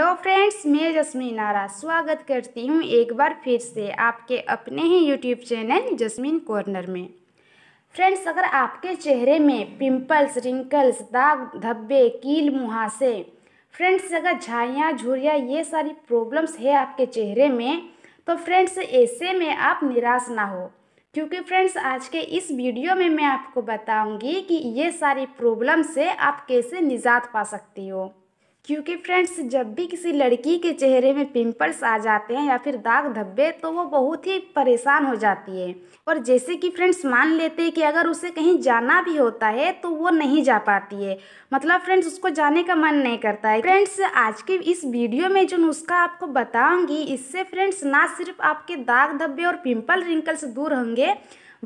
hello friends मैं जसमीन आरा स्वागत करती हूँ एक बार फिर से आपके अपने ही यूट्यूब चैनल जसमीन कॉर्नर में फ्रेंड्स अगर आपके चेहरे में पिंपल्स रिंकल्स दाग धब्बे कील मुहासे फ्रेंड्स अगर झाइयाँ झुरियाँ ये सारी प्रॉब्लम्स है आपके चेहरे में तो फ्रेंड्स ऐसे में आप निराश ना हो क्योंकि फ्रेंड्स आज के इस वीडियो में मैं आपको बताऊँगी कि ये सारी प्रॉब्लम से आप कैसे निजात पा सकती हो क्योंकि फ्रेंड्स जब भी किसी लड़की के चेहरे में पिंपल्स आ जाते हैं या फिर दाग धब्बे तो वो बहुत ही परेशान हो जाती है और जैसे कि फ्रेंड्स मान लेते हैं कि अगर उसे कहीं जाना भी होता है तो वो नहीं जा पाती है मतलब फ्रेंड्स उसको जाने का मन नहीं करता है फ्रेंड्स आज के इस वीडियो में जो नुस्खा आपको बताऊंगी इससे फ्रेंड्स ना सिर्फ आपके दाग धब्बे और पिम्पल रिंकल्स दूर होंगे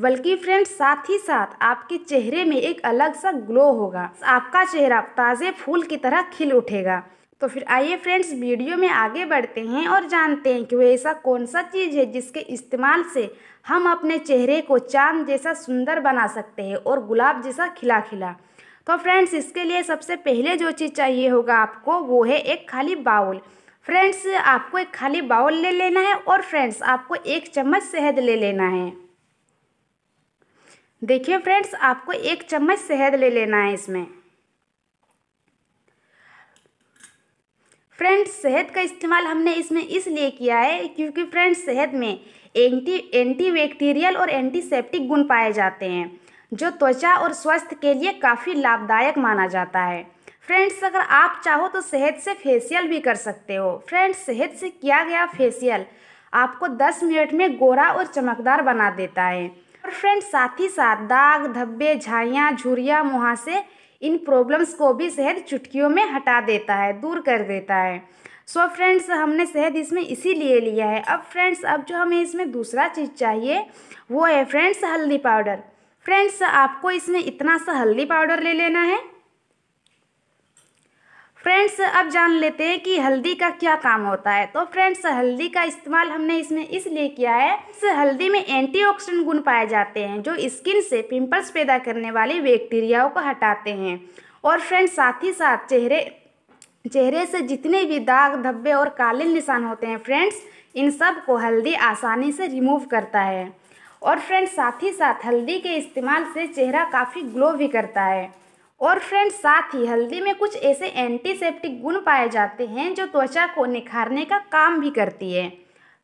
बल्कि फ्रेंड्स साथ ही साथ आपके चेहरे में एक अलग सा ग्लो होगा आपका चेहरा ताज़े फूल की तरह खिल उठेगा तो फिर आइए फ्रेंड्स वीडियो में आगे बढ़ते हैं और जानते हैं कि वह ऐसा कौन सा चीज़ है जिसके इस्तेमाल से हम अपने चेहरे को चांद जैसा सुंदर बना सकते हैं और गुलाब जैसा खिला खिला तो फ्रेंड्स इसके लिए सबसे पहले जो चीज़ चाहिए होगा आपको वो है एक खाली बाउल फ्रेंड्स आपको एक खाली बाउल ले लेना है और फ्रेंड्स आपको एक चम्मच शहद ले लेना है देखिए फ्रेंड्स आपको एक चम्मच शहद ले लेना है इसमें फ्रेंड्स शहद का इस्तेमाल हमने इसमें इसलिए किया है क्योंकि फ्रेंड्स शहद में एंटी एंटीबैक्टीरियल और एंटीसेप्टिक गुण पाए जाते हैं जो त्वचा और स्वास्थ्य के लिए काफ़ी लाभदायक माना जाता है फ्रेंड्स अगर आप चाहो तो शहद से फेशियल भी कर सकते हो फ्रेंड्स शहद से किया गया फेशियल आपको 10 मिनट में गोरा और चमकदार बना देता है और फ्रेंड साथ ही साथ दाग धब्बे झाइयाँ झुरियाँ मुहासे इन प्रॉब्लम्स को भी शहद चुटकियों में हटा देता है दूर कर देता है सो so फ्रेंड्स हमने शहद इसमें इसीलिए लिया है अब फ्रेंड्स अब जो हमें इसमें दूसरा चीज़ चाहिए वो है फ्रेंड्स हल्दी पाउडर फ्रेंड्स आपको इसमें इतना सा हल्दी पाउडर ले लेना है फ्रेंड्स अब जान लेते हैं कि हल्दी का क्या काम होता है तो फ्रेंड्स हल्दी का इस्तेमाल हमने इसमें इसलिए किया है इस हल्दी में एंटीऑक्सीडेंट गुण पाए जाते हैं जो स्किन से पिंपल्स पैदा करने वाले बैक्टीरियाओं को हटाते हैं और फ्रेंड्स साथ ही साथ चेहरे चेहरे से जितने भी दाग धब्बे और काले निशान होते हैं फ्रेंड्स इन सब को हल्दी आसानी से रिमूव करता है और फ्रेंड्स साथ ही साथ हल्दी के इस्तेमाल से चेहरा काफ़ी ग्लो भी करता है और फ्रेंड्स साथ ही हल्दी में कुछ ऐसे एंटीसेप्टिक गुण पाए जाते हैं जो त्वचा को निखारने का काम भी करती है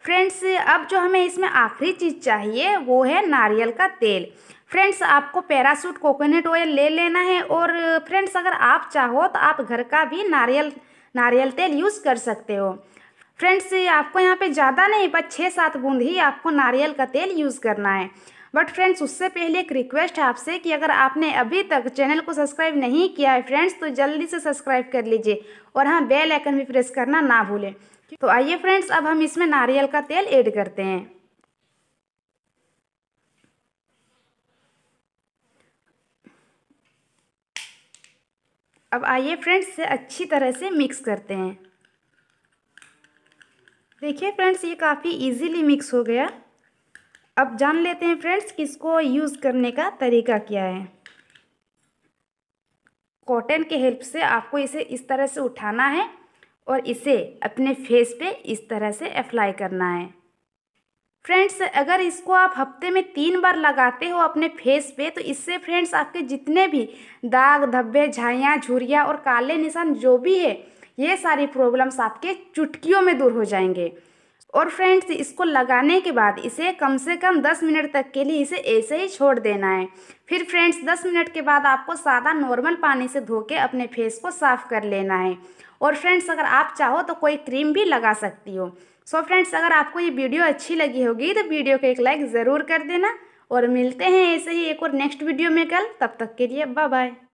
फ्रेंड्स अब जो हमें इसमें आखिरी चीज़ चाहिए वो है नारियल का तेल फ्रेंड्स आपको पैरासूट कोकोनट ऑयल ले लेना है और फ्रेंड्स अगर आप चाहो तो आप घर का भी नारियल नारियल तेल यूज़ कर सकते हो फ्रेंड्स आपको यहाँ पे ज़्यादा नहीं बस छः सात बूंद ही आपको नारियल का तेल यूज़ करना है बट फ्रेंड्स उससे पहले एक रिक्वेस्ट है आपसे कि अगर आपने अभी तक चैनल को सब्सक्राइब नहीं किया है फ्रेंड्स तो जल्दी से सब्सक्राइब कर लीजिए और हाँ बेल आइकन भी प्रेस करना ना भूलें तो आइए फ्रेंड्स अब हम इसमें नारियल का तेल ऐड करते हैं अब आइए फ्रेंड्स से अच्छी तरह से मिक्स करते हैं देखिए फ्रेंड्स ये काफ़ी इजीली मिक्स हो गया अब जान लेते हैं फ्रेंड्स कि इसको यूज़ करने का तरीका क्या है कॉटन के हेल्प से आपको इसे इस तरह से उठाना है और इसे अपने फेस पे इस तरह से अप्लाई करना है फ्रेंड्स अगर इसको आप हफ्ते में तीन बार लगाते हो अपने फेस पे तो इससे फ्रेंड्स आपके जितने भी दाग धब्बे झाइयाँ झुरियाँ और काले निशान जो भी है ये सारी प्रॉब्लम्स आपके चुटकियों में दूर हो जाएंगे और फ्रेंड्स इसको लगाने के बाद इसे कम से कम 10 मिनट तक के लिए इसे ऐसे ही छोड़ देना है फिर फ्रेंड्स 10 मिनट के बाद आपको सादा नॉर्मल पानी से धो के अपने फेस को साफ़ कर लेना है और फ्रेंड्स अगर आप चाहो तो कोई क्रीम भी लगा सकती हो सो so फ्रेंड्स अगर आपको ये वीडियो अच्छी लगी होगी तो वीडियो को एक लाइक ज़रूर कर देना और मिलते हैं ऐसे ही एक और नेक्स्ट वीडियो में कल तब तक के लिए बाय बाय